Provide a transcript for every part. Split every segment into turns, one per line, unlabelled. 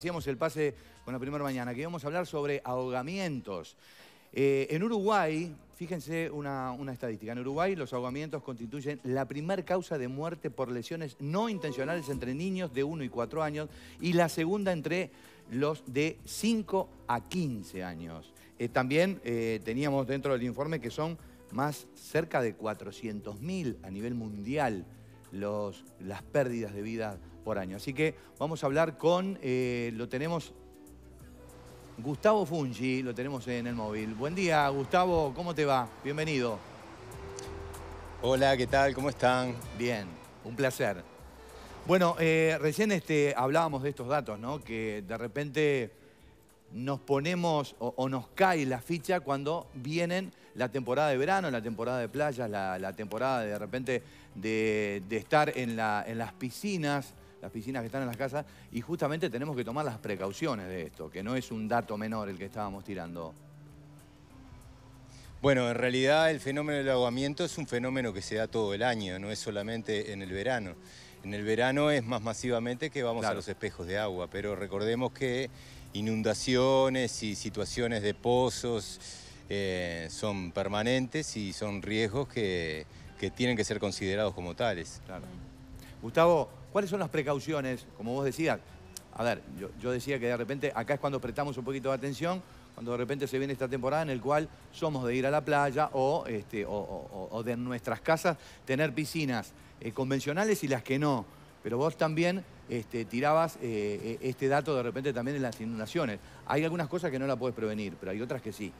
Hacíamos el pase con la primera mañana, que íbamos a hablar sobre ahogamientos. Eh, en Uruguay, fíjense una, estadística, en Uruguay los ahogamientos constituyen la primer causa de muerte por lesiones no intencionales entre niños de 1 y 4 años y la segunda entre los de 5 a 15 años. Eh, también eh, teníamos dentro del informe que son más cerca de 400.000 a nivel mundial las pérdidas de vida año. Así que vamos a hablar con, eh, lo tenemos, Gustavo Fungi, lo tenemos en el móvil. Buen día, Gustavo, ¿cómo te va? Bienvenido. Hola, ¿qué tal? ¿Cómo están? Bien, un placer. Bueno, eh, recién este, hablábamos de estos datos, ¿no? Que de repente nos ponemos o, nos cae la ficha cuando vienen la temporada de verano, la temporada de playas, la, temporada de, repente de, estar en, la, en, las piscinas, las piscinas que están en las casas, y justamente tenemos que tomar las precauciones de esto, que no es un dato menor el que estábamos tirando. Bueno, en realidad el fenómeno del ahogamiento es un fenómeno que se da todo el año, no es solamente
en el verano. En el verano es más masivamente que vamos a los espejos de agua, pero recordemos que inundaciones y situaciones de pozos eh, son permanentes y son riesgos que, que tienen que ser considerados como tales.
Gustavo, ¿cuáles son las precauciones? Como vos decías, a ver, yo, decía que de repente acá es cuando prestamos un poquito de atención, cuando de repente se viene esta temporada en el cual somos de ir a la playa o, este, de nuestras casas tener piscinas eh, convencionales y las que no. Pero vos también este, tirabas eh, eh, este dato de repente también en las inundaciones. Hay algunas cosas que no la puedes prevenir, pero hay otras que sí.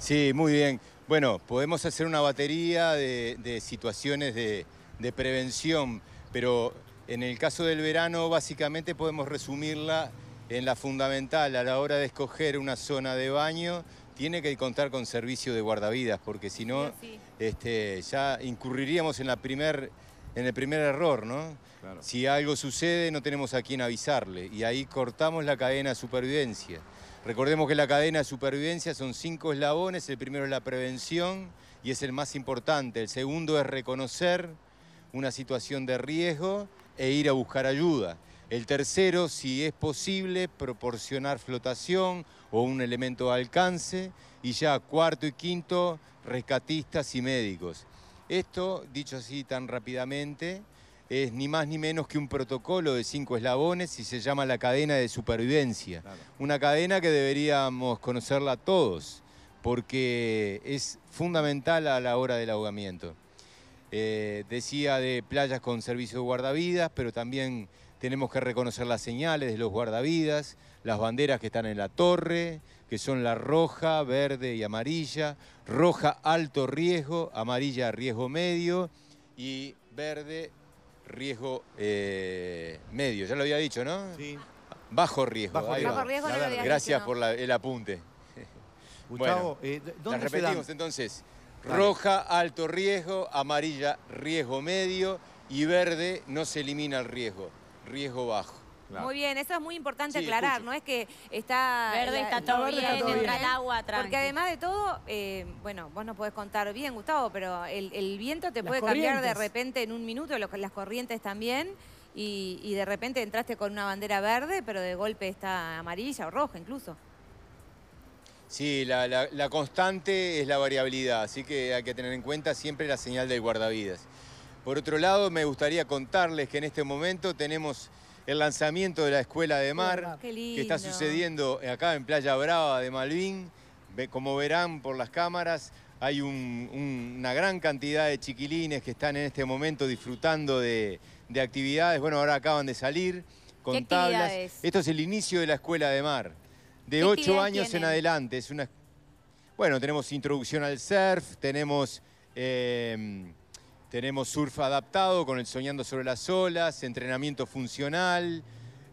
Sí, muy bien. Bueno, podemos hacer una batería de situaciones
de, de prevención, pero en el caso del verano básicamente podemos resumirla en la fundamental, a la hora de escoger una zona de baño, tiene que contar con servicio de guardavidas, porque si no, este, ya incurriríamos en, primer, el primer error, ¿no? Si algo sucede, no tenemos a quién avisarle, y ahí cortamos la cadena de supervivencia. Recordemos que la cadena de supervivencia son cinco eslabones, el primero es la prevención, y es el más importante, el segundo es reconocer, una situación de riesgo e ir a buscar ayuda. El tercero, si es posible, proporcionar flotación o un elemento de alcance. Y ya cuarto y quinto, rescatistas y médicos. Esto, dicho así tan rápidamente, es ni más ni menos que un protocolo de cinco eslabones y se llama la cadena de supervivencia. Una cadena que deberíamos conocerla todos, porque es fundamental a la hora del ahogamiento. Eh, decía de playas con servicio de guardavidas, pero también tenemos que reconocer las señales de los guardavidas, las banderas que están en la torre, que son la roja, verde y amarilla, roja alto riesgo, amarilla riesgo medio y verde riesgo eh, medio. Ya lo había dicho, ¿no? Sí. Bajo riesgo. Bajo, riesgo Gracias por el apunte. Gustavo, bueno, eh, ¿dónde entonces. Roja, alto riesgo, amarilla, riesgo medio y verde, no se elimina el riesgo, riesgo bajo. Muy
bien, eso es muy importante aclarar, no es que está... Verde está todo bien, está entra el agua ¿atrás? Porque además de todo, eh, bueno, vos no podés contar bien, Gustavo, pero el, viento te puede cambiar de repente en un minuto, lo, las corrientes también, y, y de repente entraste con una bandera verde, pero de golpe está amarilla o roja incluso.
Sí, la, constante es la variabilidad, así que hay que tener en cuenta siempre la señal del guardavidas. Por otro lado, me gustaría contarles que en este momento tenemos el lanzamiento de la Escuela de Mar, que está sucediendo acá en Playa Brava de Malvin. Como verán por las cámaras, hay una gran cantidad de chiquilines que están en este momento disfrutando de, actividades. Bueno, ahora acaban de salir con tablas. Esto es el inicio de la escuela de mar de ocho años en adelante. Es una... Bueno, tenemos introducción al surf, tenemos, em, tenemos surf adaptado con el soñando sobre las olas, entrenamiento funcional,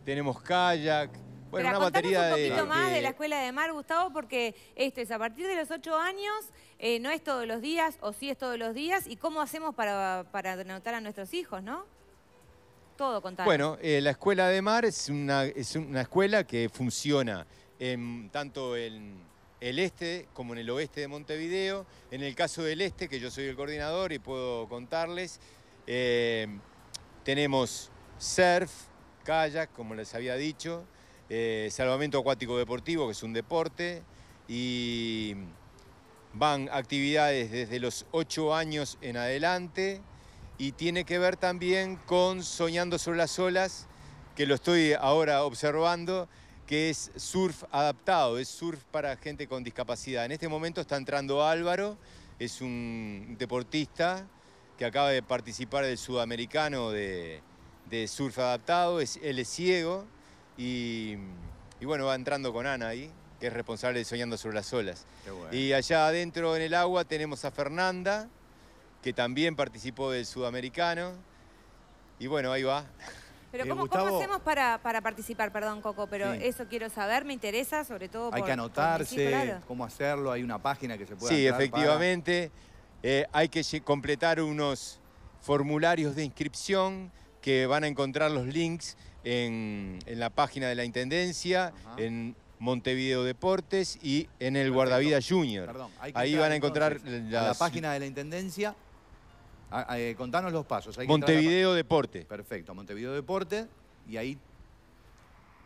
tenemos kayak. Bueno, una batería un poquito de, más de... la
escuela de mar, Gustavo, porque esto es a partir de los ocho años, eh, no es todos los días, o sí es todos los días, y cómo hacemos para, para anotar a nuestros hijos, ¿no? Todo contado. Bueno, eh, la
escuela de mar es una, es una escuela que funciona tanto en el este como en el oeste de Montevideo. En el caso del este, que yo soy el coordinador y puedo contarles, eh, tenemos surf, kayak, como les había dicho, eh, salvamento acuático deportivo, que es un deporte, y van actividades desde los ocho años en adelante y tiene que ver también con Soñando sobre las olas, que lo estoy ahora observando, que es surf adaptado, es surf para gente con discapacidad. En este momento está entrando Álvaro, es un deportista que acaba de participar del sudamericano de, surf adaptado, es, él es ciego y, bueno, va entrando con Ana ahí, que es responsable de Soñando sobre las olas. Y allá adentro en el agua tenemos a Fernanda, que también participó del sudamericano. Y bueno, ahí va. Pero eh, ¿cómo, hacemos
para, participar? Perdón, Coco, pero eso quiero saber, me interesa, sobre todo Hay que anotarse,
cómo hacerlo,
hay una página que se puede Sí, efectivamente,
eh, hay que completar unos formularios de inscripción que van a encontrar los links en, la página de la Intendencia, en Montevideo Deportes y en el Guardavida Junior. Ahí van a encontrar la página
de la Intendencia Ah, ah, eh, contanos los pasos. Montevideo Deporte. Perfecto, Montevideo Deporte y ahí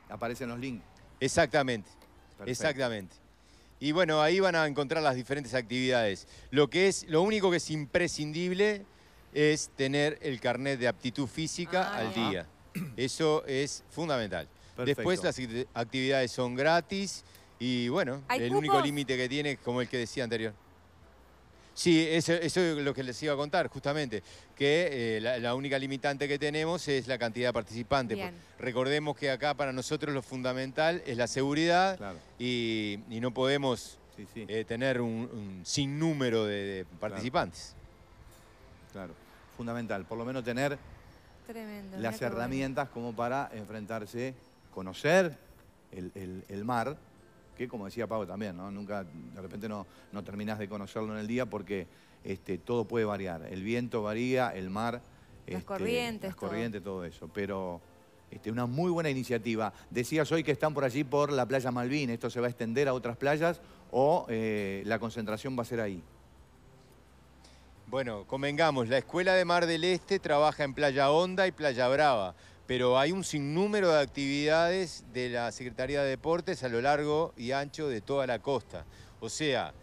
aparecen los links. Exactamente, exactamente. Y bueno, ahí van a encontrar las diferentes actividades. Lo, que es, lo único que es imprescindible es tener el carnet de aptitud física ah, al día. Eso es fundamental. Después las actividades son gratis y bueno, el único límite que tiene es como el que decía anterior. Sí, eso, es lo que les iba a contar, justamente, que eh, la, única limitante que tenemos es la cantidad de participantes. Recordemos que acá para nosotros lo fundamental es la seguridad y, no podemos eh,
tener un, sinnúmero de, participantes. Claro. fundamental, por lo menos tener
las herramientas
como para enfrentarse, conocer el mar que como decía Pablo también, Nunca, de repente no, no terminás de conocerlo en el día porque este, todo puede variar. El viento varía, el mar. Las este, corrientes. Las corrientes, todo, eso. Pero este, una muy buena iniciativa. Decías hoy que están por allí por la playa Malvin. ¿Esto se va a extender a otras playas o eh, la concentración va a ser ahí? Bueno, convengamos, la Escuela de Mar
del Este trabaja en Playa Honda y Playa Brava pero hay un sinnúmero de actividades de la Secretaría de Deportes a lo largo y ancho de toda la costa. O sea,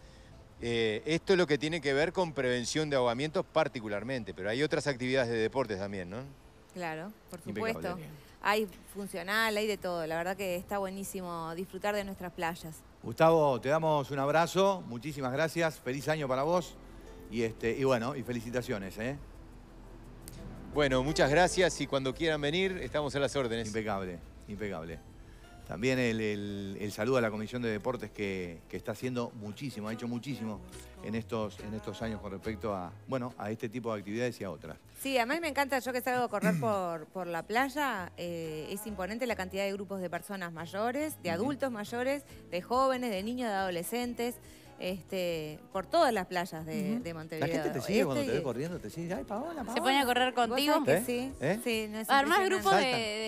eh, esto es lo que tiene que ver con prevención de ahogamientos particularmente, pero hay otras
actividades de deportes también, ¿no?
Claro, por supuesto. Hay funcional, hay de todo. La verdad que está buenísimo disfrutar de nuestras playas.
Gustavo, te damos un abrazo, muchísimas gracias, feliz año para vos y, este, y bueno, y felicitaciones. ¿eh? Bueno, muchas gracias y cuando quieran venir estamos a las órdenes. Impecable, impecable. También el, saludo a la Comisión de Deportes que, está haciendo muchísimo, ha hecho muchísimo en estos, en estos años con respecto a, bueno, a este tipo de actividades y a otras.
Sí, a mí me encanta, yo que salgo a correr por, la playa, eh, es imponente la cantidad de grupos de personas mayores, de adultos mayores, de jóvenes, de niños, de adolescentes este, por todas las playas de, de Montevideo. La gente te sigue cuando te ve
corriendo, te sigue, ay, Paola, Paola. Se
pone a correr contigo. ¿Eh? Sí,
¿Eh? sí no es grupo de...